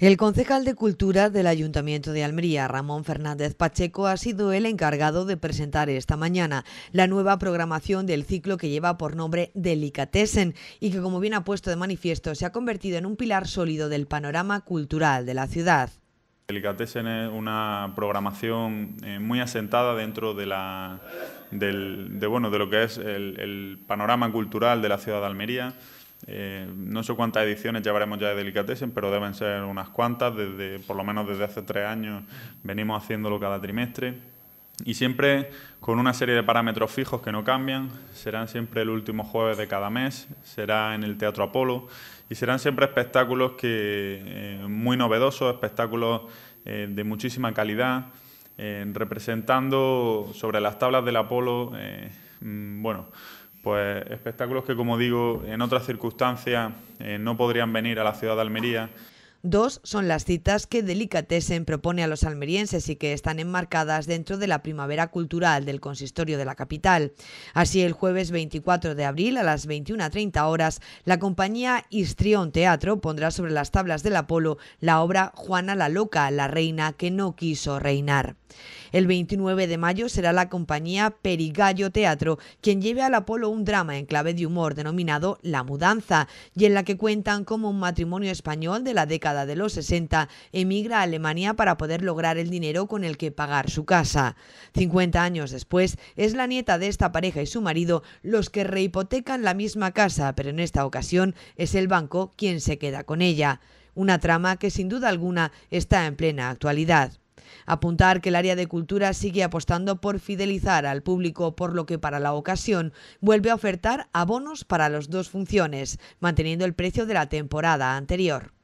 El concejal de Cultura del Ayuntamiento de Almería, Ramón Fernández Pacheco, ha sido el encargado de presentar esta mañana la nueva programación del ciclo que lleva por nombre Delicatesen y que, como bien ha puesto de manifiesto, se ha convertido en un pilar sólido del panorama cultural de la ciudad. Delicatesen es una programación eh, muy asentada dentro de, la, bueno, de lo que es el panorama cultural de la ciudad de Almería. Eh, no sé cuántas ediciones llevaremos ya de Delicatessen, pero deben ser unas cuantas, desde, por lo menos desde hace tres años venimos haciéndolo cada trimestre. Y siempre con una serie de parámetros fijos que no cambian, serán siempre el último jueves de cada mes, será en el Teatro Apolo y serán siempre espectáculos que, eh, muy novedosos, espectáculos eh, de muchísima calidad, representando sobre las tablas del Apolo, mm, bueno, pues espectáculos que, como digo, en otras circunstancias eh, no podrían venir a la ciudad de Almería. Dos son las citas que Delicatessen propone a los almerienses y que están enmarcadas dentro de la primavera cultural del consistorio de la capital. Así, el jueves 24 de abril a las 21.30 horas, la compañía Istrión Teatro pondrá sobre las tablas del Apolo la obra Juana la Loca, la reina que no quiso reinar. El 29 de mayo será la compañía Perigallo Teatro quien lleve al Apolo un drama en clave de humor denominado La Mudanza y en la que cuentan cómo un matrimonio español de la década de los 60 emigra a Alemania para poder lograr el dinero con el que pagar su casa. 50 años después, es la nieta de esta pareja y su marido los que rehipotecan la misma casa, pero en esta ocasión es el banco quien se queda con ella. Una trama que sin duda alguna está en plena actualidad. Apuntar que el área de cultura sigue apostando por fidelizar al público, por lo que para la ocasión vuelve a ofertar abonos para las dos funciones, manteniendo el precio de la temporada anterior.